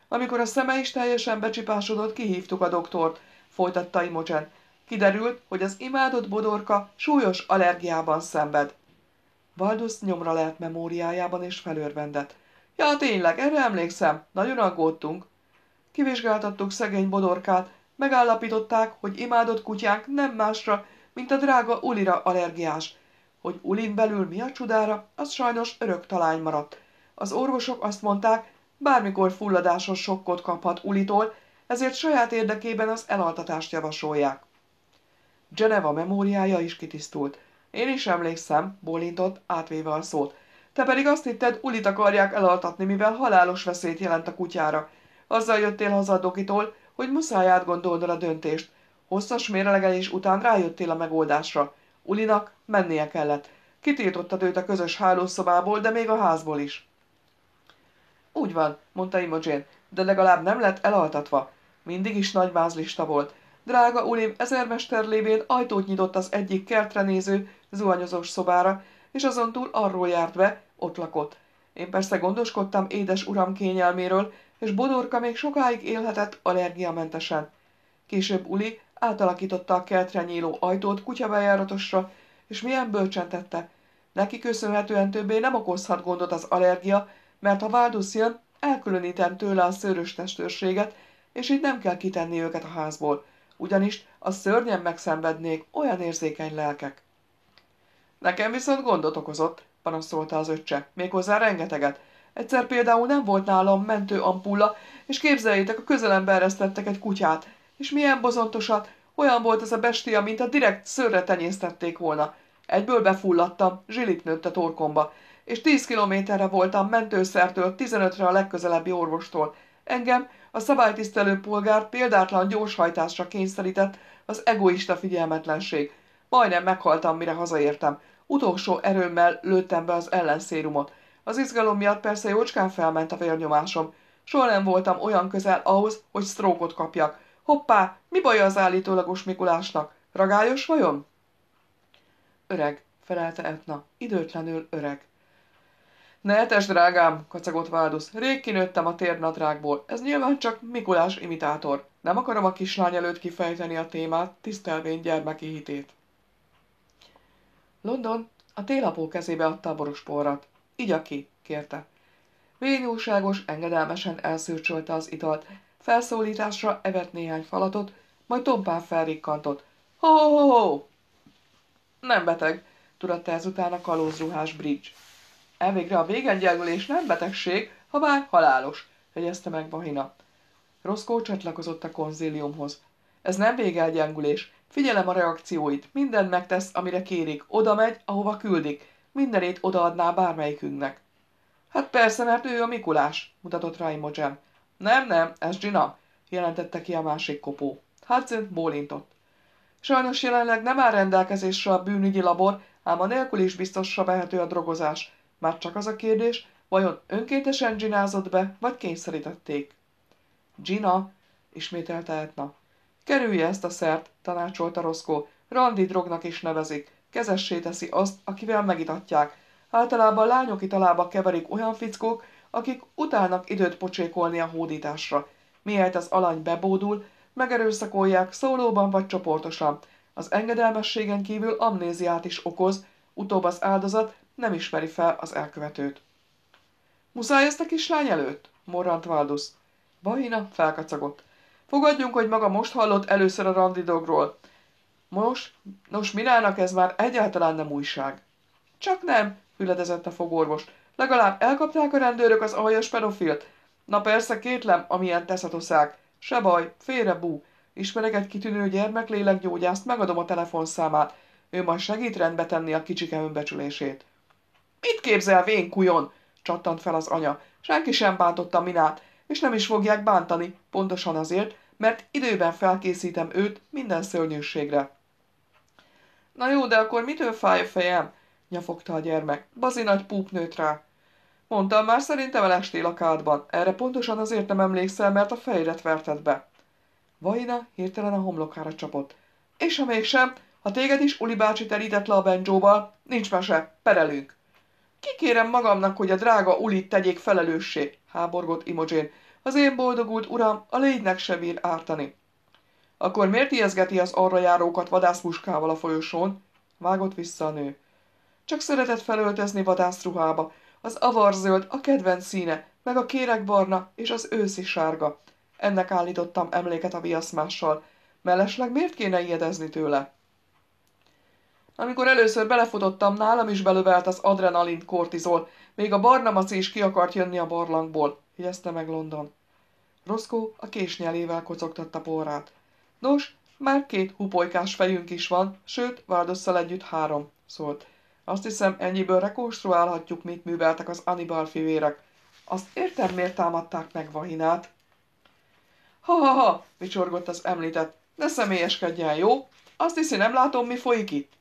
Amikor a szeme is teljesen becsipásodott, kihívtuk a doktort, folytatta Imocsen. Kiderült, hogy az imádott bodorka súlyos allergiában szenved. Baldusz nyomra lehet memóriájában és felörvendett. Ja, tényleg, erre emlékszem, nagyon aggódtunk. Kivizsgáltattuk szegény bodorkát, megállapították, hogy imádott kutyánk nem másra, mint a drága ulira allergiás. Hogy ulin belül mi a csodára, az sajnos örök talány maradt. Az orvosok azt mondták, bármikor fulladásos sokkot kaphat ulitól, ezért saját érdekében az elaltatást javasolják. Geneva memóriája is kitisztult. Én is emlékszem, bólintott, átvéve a szót. Te pedig azt hitted, Ulit akarják elaltatni, mivel halálos veszélyt jelent a kutyára. Azzal jöttél haza a dokitól, hogy muszáj átgondolnod a döntést. Hosszas mérlegelés után rájöttél a megoldásra. Ulinak mennie kellett. Kitiltottad őt a közös hálószobából, de még a házból is. Úgy van, mondta Imogen, de legalább nem lett elaltatva. Mindig is nagy vázlista volt. Drága Ulim ezermester lévén ajtót nyitott az egyik kertre néző, zuhanyozós szobára, és azon túl arról járt be, ott lakott. Én persze gondoskodtam édes uram kényelméről, és Bodorka még sokáig élhetett allergiamentesen. Később Uli átalakította a keltre nyíló ajtót kutyabejáratosra, és milyen bölcsen tette. Neki köszönhetően többé nem okozhat gondot az allergia, mert ha Váldusz jön, elkülönítem tőle a szőrös testőrséget, és így nem kell kitenni őket a házból, ugyanis a szörnyen megszenvednék olyan érzékeny lelkek. Nekem viszont gondot okozott, panaszolta az öccse, méghozzá rengeteget. Egyszer például nem volt nálam mentő ampulla, és képzeljétek, a közelembe eresztettek egy kutyát, és milyen bozontosat, olyan volt ez a bestia, mint a direkt szőrre tenyésztették volna. Egyből befulladtam, zsilip nőtt a torkomba, és tíz kilométerre voltam mentőszertől, tizenötre a legközelebbi orvostól. Engem, a szabálytisztelő polgár példátlan gyorshajtásra kényszerített az egoista figyelmetlenség. Majdnem meghaltam, mire hazaértem. Utolsó erőmmel lőttem be az ellenszérumot. Az izgalom miatt persze jócskán felment a vérnyomásom. Soha nem voltam olyan közel ahhoz, hogy sztrókot kapjak. Hoppá, mi baj az állítólagos Mikulásnak? Ragályos vajon? Öreg, felelte Etna, időtlenül öreg. Ne etes, drágám, kacagott Váldusz, rég kinőttem a térnadrágból, ez nyilván csak Mikulás imitátor. Nem akarom a kislány előtt kifejteni a témát, tisztelvén gyermeki hitét. London a télapó kezébe adta a borosporrat. Így aki, kérte. Vényúságos, engedelmesen elszürcsölte az italt, Felszólításra evett néhány falatot, majd tompán felrikkantott. ho ho ho Nem beteg, tudatta ezután a kalózruhás bridge. Elvégre a végengyelgülés nem betegség, ha bár halálos, jegyezte meg Bahina. Roszkó csatlakozott a konzíliumhoz. Ez nem végelgyengülés. Figyelem a reakcióit. Mindent megtesz, amire kérik. Oda megy, ahova küldik. Mindenét odaadná bármelyikünknek. Hát persze, mert ő a Mikulás, mutatott Raimogen. Nem, nem, ez Gina, jelentette ki a másik kopó. Hudson hát, bólintott. Sajnos jelenleg nem áll rendelkezésre a bűnügyi labor, ám a nélkül is biztosra vehető a drogozás. Már csak az a kérdés, vajon önkéntesen ginázott be, vagy kényszerítették. Gina, ismételte Edna. Kerülje ezt a szert, tanácsolta Roszkó. Randi drognak is nevezik. Kezessé teszi azt, akivel megitatják. Általában lányok italába keverik olyan fickók, akik utálnak időt pocsékolni a hódításra, miért az alany bebódul, megerőszakolják szólóban vagy csoportosan. Az engedelmességen kívül amnéziát is okoz, utóbb az áldozat nem ismeri fel az elkövetőt. Muszáj ezt a kislány előtt? morrant Valdusz. Bahina felkacagott. Fogadjunk, hogy maga most hallott először a randidogról. Most, nos, Milának ez már egyáltalán nem újság. Csak nem, hüledezett a fogorvos. Legalább elkapták a rendőrök az aljas pedofilt. Na persze, kétlem, amilyen teszatoszák. Se baj, félre bú. Ismerek egy kitűnő gyermek lélekgyógyászt, megadom a telefonszámát. Ő majd segít rendbe tenni a kicsike önbecsülését. Mit képzel, vén kujon? csattant fel az anya. Senki sem bántotta Minát, és nem is fogják bántani, pontosan azért, mert időben felkészítem őt minden szörnyűségre. Na jó, de akkor mitől fáj a fejem? nyafogta a gyermek. Bazi nagy púp nőtt rá. Mondtam már, szerintem elestél a kádban. Erre pontosan azért nem emlékszel, mert a fejedet verted be. Vaina hirtelen a homlokára csapott. És ha mégsem, ha téged is Uli bácsi terített le a benjóval, nincs mese, perelünk. Kikérem magamnak, hogy a drága Ulit tegyék felelőssé, háborgott Imogen. Az én boldogult uram a légynek sem ír ártani. Akkor miért ijeszgeti az arra járókat vadászpuskával a folyosón? Vágott vissza a nő. Csak szeretett felöltözni vadászruhába, az avarzöld a kedvenc színe, meg a kérekbarna és az őszi sárga. Ennek állítottam emléket a viaszmással. Mellesleg miért kéne ijedezni tőle? Amikor először belefutottam, nálam is belövelt az adrenalin kortizol. Még a barna maci is ki akart jönni a barlangból, jegyezte meg London. Roszkó a késnyelével kocogtatta porrát. Nos, már két hupolykás fejünk is van, sőt, Váldosszal együtt három, szólt. Azt hiszem, ennyiből rekonstruálhatjuk, mit műveltek az Anibal fivérek. Azt értem, miért támadták meg Vahinát. Ha-ha-ha, vicsorgott az említett. Ne személyeskedjen, jó? Azt hiszi, nem látom, mi folyik itt.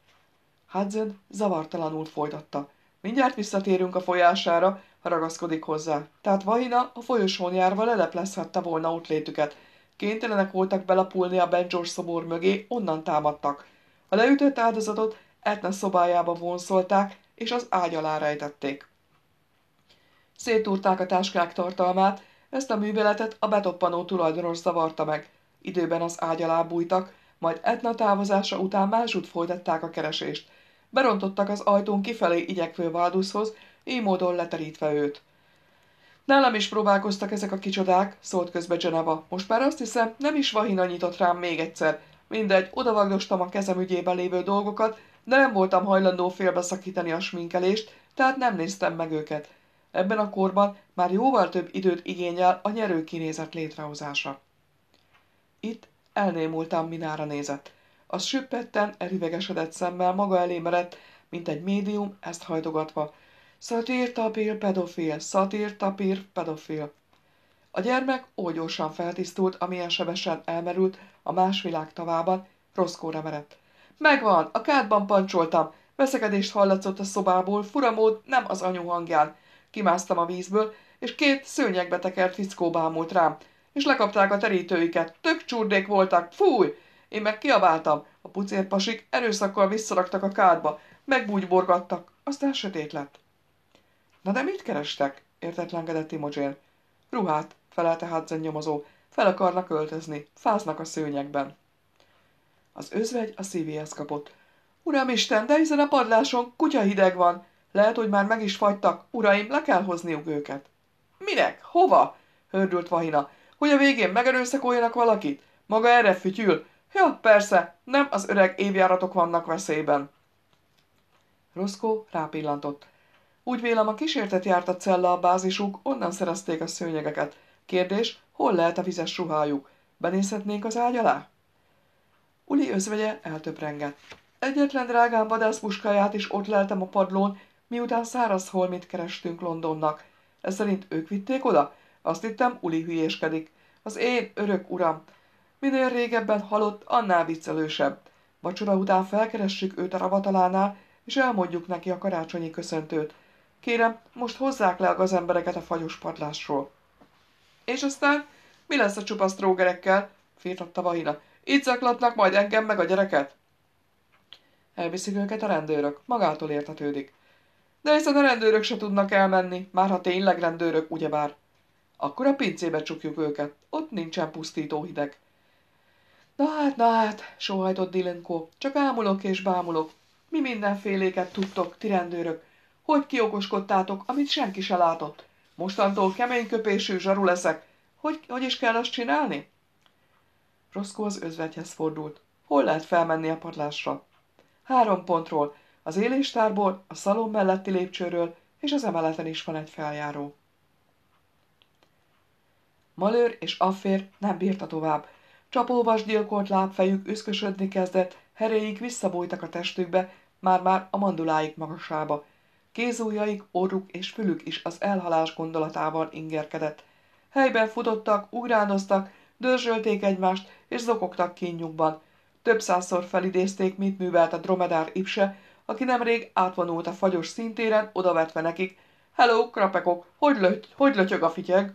Hudson zavartalanul folytatta. Mindjárt visszatérünk a folyására, ragaszkodik hozzá. Tehát Vahina a folyosón járva leleplezhette volna útlétüket. Kénytelenek voltak belapulni a Benjors szobor mögé, onnan támadtak. A leütött áldozatot Etna szobájába vonszolták, és az ágy alá rejtették. Szétúrták a táskák tartalmát, ezt a műveletet a betoppanó tulajdonos zavarta meg. Időben az ágy alá bújtak, majd Etna távozása után másút folytatták a keresést. Berontottak az ajtón kifelé igyekvő Váduszhoz, így módon leterítve őt. Nálam is próbálkoztak ezek a kicsodák, szólt közbe Geneva. Most már azt hiszem, nem is Vahina nyitott rám még egyszer. Mindegy, odavagdostam a kezem ügyében lévő dolgokat, de nem voltam hajlandó félbeszakítani a sminkelést, tehát nem néztem meg őket. Ebben a korban már jóval több időt igényel a nyerő kinézet létrehozása. Itt elnémultam, minára nézett. Az süppetten, erivegesedett szemmel maga elé merett, mint egy médium, ezt hajtogatva. Szatír, tapír, pedofil, szatír, tapír, pedofil. A gyermek gyorsan feltisztult, amilyen sebesen elmerült a más világ tavában, kóra merett. Megvan, a kádban pancsoltam. Veszekedést hallatszott a szobából, furamód nem az anyu hangján. Kimásztam a vízből, és két szőnyegbe tekert fickó bámult rám. És lekapták a terítőiket. Tök csurdék voltak, fúj! Én meg kiabáltam. A pucérpasik erőszakkal visszaraktak a kádba. Megbújborgattak. Aztán sötét lett. Na de mit kerestek? Értetlenkedett Imogen. Ruhát, felelte Hudson nyomozó. Fel akarnak öltözni. Fáznak a szőnyegben. Az özvegy a szívéhez kapott. Uram Isten, de hiszen a padláson kutya hideg van. Lehet, hogy már meg is fagytak. Uraim, le kell hozniuk őket. Minek? Hova? Hördült Vahina. Hogy a végén megerőszakoljanak valakit? Maga erre fütyül. Ja, persze, nem az öreg évjáratok vannak veszélyben. Roszkó rápillantott. Úgy vélem, a kísértet járt a cella a bázisuk, onnan szerezték a szőnyegeket. Kérdés, hol lehet a vizes ruhájuk? Benézhetnénk az ágy alá? Uli özvegye eltöprengett. Egyetlen drágám vadászpuskáját is ott leltem a padlón, miután száraz holmit kerestünk Londonnak. Ez szerint ők vitték oda? Azt hittem, Uli hülyéskedik. Az én örök uram. Minél régebben halott, annál viccelősebb. Vacsora után felkeressük őt a ravatalánál, és elmondjuk neki a karácsonyi köszöntőt. Kérem, most hozzák le a gazembereket a fagyos padlásról. És aztán mi lesz a csupasz trógerekkel? firtatta Vahina. Itt zaklatnak majd engem meg a gyereket. Elviszik őket a rendőrök, magától értetődik. De hiszen a rendőrök se tudnak elmenni, már ha tényleg rendőrök, ugyebár. Akkor a pincébe csukjuk őket, ott nincsen pusztító hideg. Na hát, na hát, sóhajtott Dilenko, csak ámulok és bámulok. Mi mindenféléket tudtok, ti rendőrök. Hogy kiokoskodtátok, amit senki se látott. Mostantól kemény köpésű zsaru leszek. Hogy, hogy is kell azt csinálni? Roszkó az özvegyhez fordult. Hol lehet felmenni a padlásra? Három pontról, az éléstárból, a szalon melletti lépcsőről, és az emeleten is van egy feljáró. Malőr és Affér nem bírta tovább. Csapóvas gyilkolt lábfejük üszkösödni kezdett, heréik visszabújtak a testükbe, már-már a manduláik magasába. Kézújaik, orruk és fülük is az elhalás gondolatával ingerkedett. Helyben futottak, ugrándoztak, Dörzsölték egymást, és zokogtak kínjukban. Több százszor felidézték, mit művelt a dromedár Ipse, aki nemrég átvonult a fagyos szintéren, odavetve nekik. Hello, krapekok, hogy, löty, hogy lötyög a fityeg?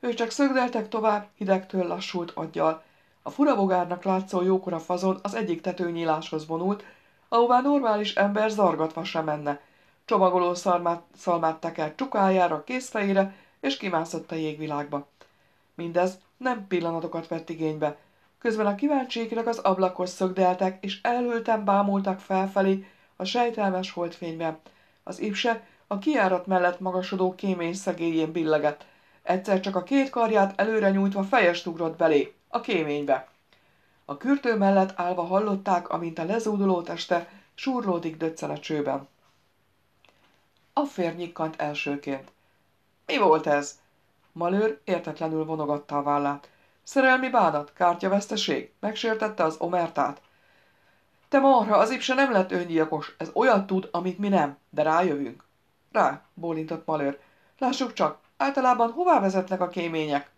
Ő csak szögdeltek tovább, hidegtől lassult aggyal. A furavogárnak látszó jókora fazon az egyik tetőnyíláshoz vonult, ahová normális ember zargatva sem menne. Csomagoló szalmát, szalmát tekert csukájára, készfejére, és kimászott a jégvilágba. Mindez nem pillanatokat vett igénybe. Közben a kíváncsiiknak az ablakhoz szögdeltek, és elültem bámultak felfelé a sejtelmes holdfényben. Az ipse a kiárat mellett magasodó kémény szegélyén billegett. Egyszer csak a két karját előre nyújtva fejest ugrott belé, a kéménybe. A kürtő mellett állva hallották, amint a lezúduló teste súrlódik döccen a csőben. A férnyikkant elsőként. Mi volt ez? Malőr értetlenül vonogatta a vállát. Szerelmi bánat, kártyaveszteség, megsértette az omertát. Te marha, az ipse nem lett öngyilkos, ez olyat tud, amit mi nem, de rájövünk. Rá, bólintott Malőr. Lássuk csak, általában hová vezetnek a kémények?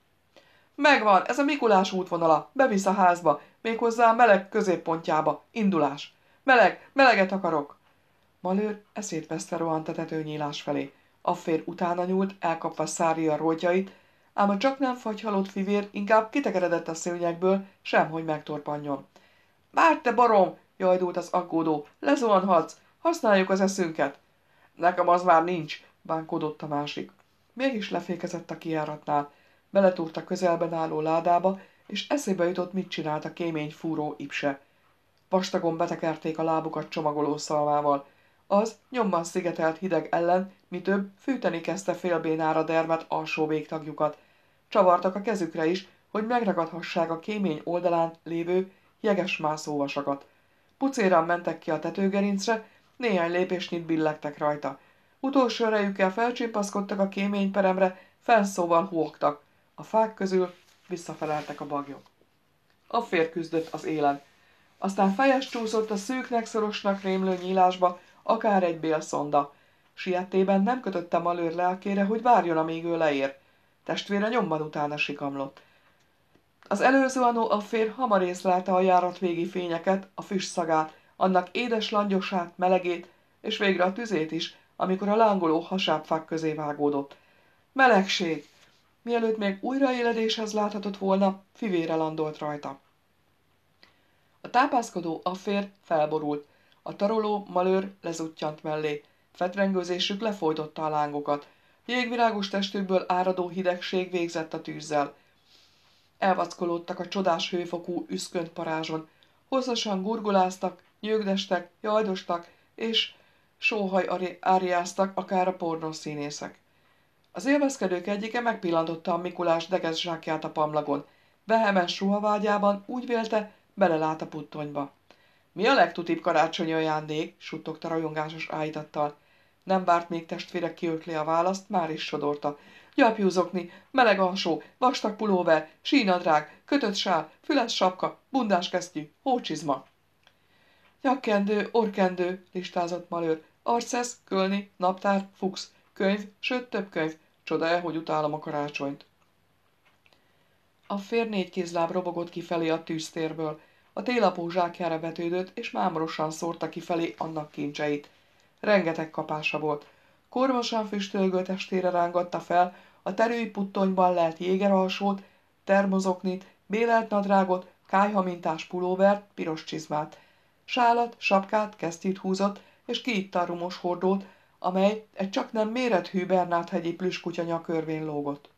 Megvan, ez a Mikulás útvonala, bevisz a házba, méghozzá a meleg középpontjába, indulás. Meleg, meleget akarok. Malőr eszét veszte rohant a tetőnyílás felé. A fér utána nyúlt, elkapva a rótjait, ám a csak nem fagyhalott fivér inkább kitekeredett a szőnyekből, hogy megtorpanjon. – Már te barom! – jajdult az aggódó. – Lezuhanhatsz! Használjuk az eszünket! – Nekem az már nincs! – bánkodott a másik. Mégis lefékezett a kiáratnál. Beletúrt a közelben álló ládába, és eszébe jutott, mit csinált a kémény fúró ipse. Vastagon betekerték a lábukat csomagoló szalmával. Az nyomban szigetelt hideg ellen mi több, fűteni kezdte félbénára dermet alsó végtagjukat. Csavartak a kezükre is, hogy megragadhassák a kémény oldalán lévő jeges mászóvasakat. Pucéran mentek ki a tetőgerincre, néhány lépésnyit billegtek rajta. Utolsó rejükkel felcsépaszkodtak a kémény peremre, felszóval huogtak. A fák közül visszafeleltek a bagyok. A fér küzdött az élen. Aztán fejes csúszott a szűknek szorosnak rémlő nyílásba, akár egy bélszonda. Sietében nem kötöttem a lőr lelkére, hogy várjon, amíg ő leér. Testvére nyomban utána sikamlott. Az előző anó a fér hamar észlelte a járat végi fényeket, a füst szagát, annak édes langyosát, melegét, és végre a tüzét is, amikor a lángoló hasábfák közé vágódott. Melegség! Mielőtt még újraéledéshez láthatott volna, fivére landolt rajta. A tápászkodó affér felborult, a taroló malőr lezuttyant mellé. Fetrengőzésük lefolytotta a lángokat. Jégvirágos testükből áradó hidegség végzett a tűzzel. Elvackolódtak a csodás hőfokú üszkönt parázson. Hosszasan gurguláztak, nyögdestek, jajdostak, és sóhaj áriáztak akár a pornó színészek. Az élvezkedők egyike megpillantotta a Mikulás deges zsákját a pamlagon. Vehemes ruhavágyában úgy vélte, belelát a puttonyba. Mi a legtutibb karácsonyi ajándék? suttogta rajongásos állítattal. Nem várt még testvére kiötli a választ, már is sodorta. Gyapjúzokni, meleg alsó, vastag pulóver, sínadrág, kötött sál, füles sapka, bundás kesztyű, hócsizma. Nyakkendő, orkendő, listázott malőr, arcesz, kölni, naptár, fuchs, könyv, sőt több könyv, csodája, hogy utálom a karácsonyt. A fér négy kézláb robogott kifelé a tűztérből. A télapó zsákjára vetődött, és mámorosan szórta kifelé annak kincseit. Rengeteg kapása volt. Kormosan füstölgő testére rángatta fel, a terői puttonyban lelt alsót, termozoknit, bélelt nadrágot, kájhamintás pulóvert, piros csizmát. Sálat, sapkát, kesztyűt húzott, és kiitta a rumos hordót, amely egy csak nem mérethű Bernát-hegyi plüskutya nyakörvén lógott.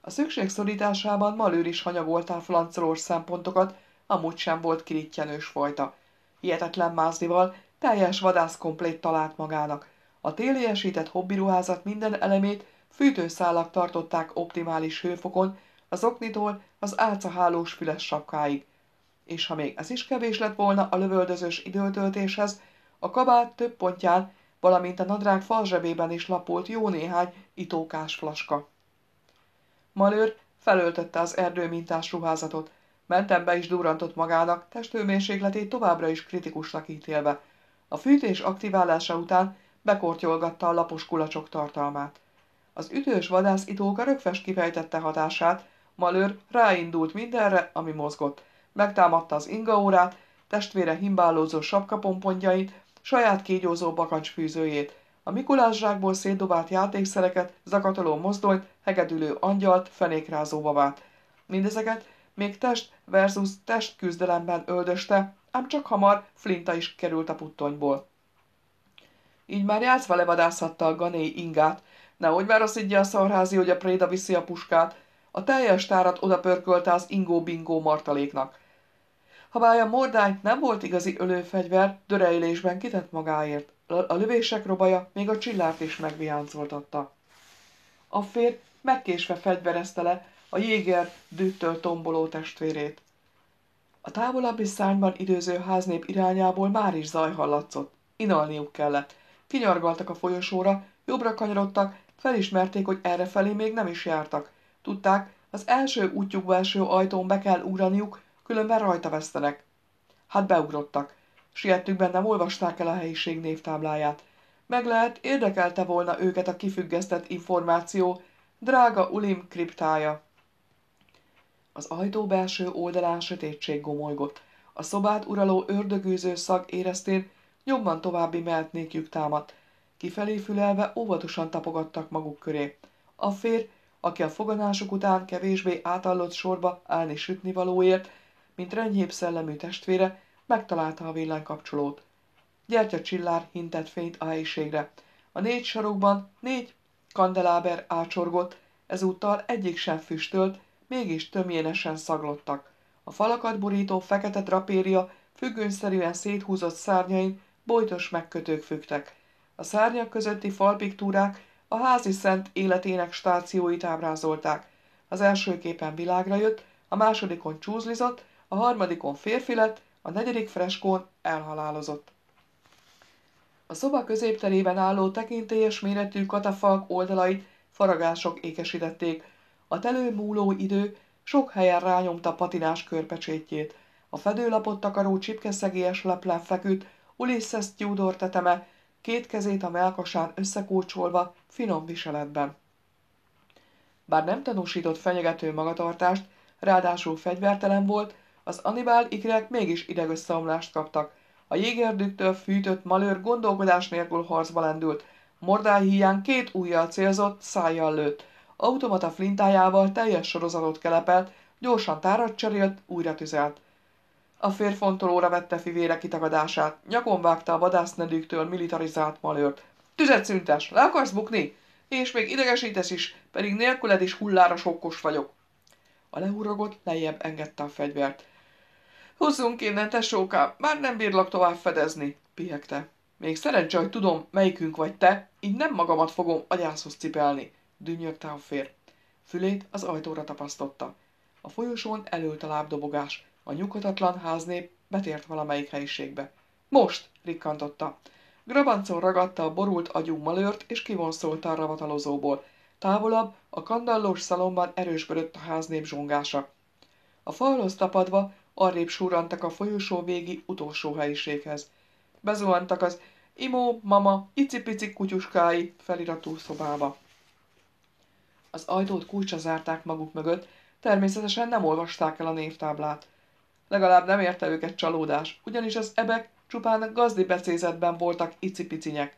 A szükség szorításában Malőr is hanyagoltá flancolós szempontokat, amúgy sem volt kirittyenős fajta. Hihetetlen mázdival teljes vadászkomplét talált magának. A téliesített hobbiruházat minden elemét fűtőszálak tartották optimális hőfokon, az oknitól az álcahálós füles sapkáig. És ha még ez is kevés lett volna a lövöldözős időtöltéshez, a kabát több pontján, valamint a nadrág falzsebében is lapult jó néhány itókás flaska. Malőr felöltötte az erdőmintás ruházatot, mentembe is durrantott magának, testőmérsékletét továbbra is kritikusnak ítélve – a fűtés aktiválása után bekortyolgatta a lapos kulacsok tartalmát. Az ütős vadászitóka rögfest kifejtette hatását, Malőr ráindult mindenre, ami mozgott. Megtámadta az ingaórát, testvére himbálózó sapkapompontjait, saját kígyózó bakancsfűzőjét, a Mikulás zsákból szétdobált játékszereket, zakatoló mozdonyt, hegedülő angyalt, fenékrázó babát. Mindezeket még test versus test küzdelemben öldöste, ám csak hamar Flinta is került a puttonyból. Így már játszva levadászhatta a gané ingát, nehogy már azt a szarházi, hogy a préda viszi a puskát, a teljes tárat odapörkölte az ingó-bingó martaléknak. Habály a mordány nem volt igazi ölőfegyver, dörejlésben kitett magáért. A lövések robaja még a csillárt is megviáncoltatta. A fér megkésve fegyverezte le a jéger dűttől tomboló testvérét. A távolabbi szárnyban időző háznép irányából már is zaj hallatszott. Inalniuk kellett. Kinyargaltak a folyosóra, jobbra kanyarodtak, felismerték, hogy errefelé még nem is jártak. Tudták, az első útjuk belső ajtón be kell ugraniuk, különben rajta vesztenek. Hát beugrottak. Siettük nem olvasták el a helyiség névtábláját. Meg lehet, érdekelte volna őket a kifüggesztett információ, drága Ulim kriptája. Az ajtó belső oldalán sötétség gomolygott. A szobát uraló ördögűző szag éreztén jobban további mehetnékjük támadt. Kifelé fülelve óvatosan tapogattak maguk köré. A fér, aki a foganások után kevésbé átallott sorba állni sütni valóért, mint renyhébb szellemű testvére, megtalálta a villanykapcsolót. Gyertya csillár hintett fényt a helyiségre. A négy sarokban négy kandeláber ácsorgott, ezúttal egyik sem füstölt, mégis tömjénesen szaglottak. A falakat borító fekete trapéria függőnszerűen széthúzott szárnyain bojtos megkötők fügtek. A szárnyak közötti falpiktúrák a házi szent életének stációit ábrázolták. Az első képen világra jött, a másodikon csúzlizott, a harmadikon férfi lett, a negyedik freskón elhalálozott. A szoba középterében álló tekintélyes méretű katafalk oldalait faragások ékesítették, a múló idő sok helyen rányomta patinás körpecsétjét. A fedőlapot takaró csipkeszegélyes leplen feküdt, Ulysses Tudor teteme, két kezét a melkasán összekulcsolva, finom viseletben. Bár nem tanúsított fenyegető magatartást, ráadásul fegyvertelen volt, az Anibál ikrek mégis idegösszeomlást kaptak. A jégerdüktől fűtött malőr gondolkodás nélkül harcba lendült, mordály hiány két ujjal célzott, szájjal lőtt automata flintájával teljes sorozatot kelepelt, gyorsan tárat cserélt, újra tüzelt. A férfontolóra vette fivére kitagadását, nyakon vágta a vadásznedűktől militarizált malőrt. Tüzet szüntes, le akarsz bukni? És még idegesítesz is, pedig nélküled is hullára sokkos vagyok. A lehurogott lejjebb engedte a fegyvert. Húzzunk innen, tesókám, már nem bírlak tovább fedezni, pihegte. Még szerencse, hogy tudom, melyikünk vagy te, így nem magamat fogom agyászhoz cipelni dünnyögte a fér. Fülét az ajtóra tapasztotta. A folyosón elült a lábdobogás. A nyugodatlan háznép betért valamelyik helyiségbe. Most! rikkantotta. Grabancon ragadta a borult agyú malört, és kivonszolta a ravatalozóból. Távolabb, a kandallós szalomban erősködött a háznép zsongása. A falhoz tapadva arrébb súrantak a folyosó végi utolsó helyiséghez. Bezuhantak az Imó, mama, icipici kutyuskái feliratú szobába. Az ajtót kulcsa zárták maguk mögött, természetesen nem olvasták el a névtáblát. Legalább nem érte őket csalódás, ugyanis az ebek csupán gazdi becézetben voltak icipicinyek.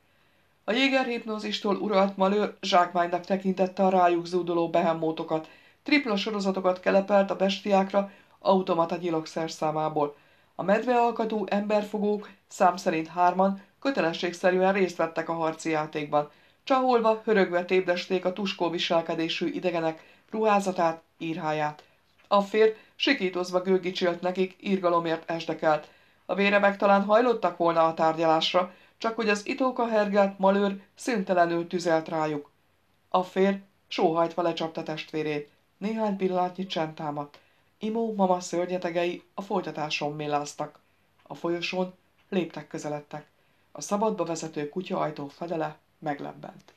A jégerhipnózistól uralt malőr zsákmánynak tekintette a rájuk zúduló behemmótokat, tripla sorozatokat kelepelt a bestiákra automata gyilokszer számából. A medvealkatú emberfogók szám szerint hárman kötelességszerűen részt vettek a harci játékban – Csaholva, hörögve tépdesték a tuskó viselkedésű idegenek ruházatát, írháját. A fér sikítozva gőgicsélt nekik, írgalomért esdekelt. A vérebek talán hajlottak volna a tárgyalásra, csak hogy az itóka hergelt malőr szüntelenül tüzelt rájuk. A fér sóhajtva lecsapta testvérét. Néhány pillanatnyi csend támadt. Imó mama szörnyetegei a folytatáson milláztak. A folyosón léptek közeledtek. A szabadba vezető kutya ajtó fedele meglebbent.